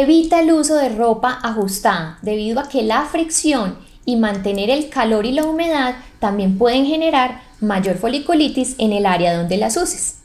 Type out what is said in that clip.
Evita el uso de ropa ajustada debido a que la fricción y mantener el calor y la humedad también pueden generar mayor foliculitis en el área donde las uses.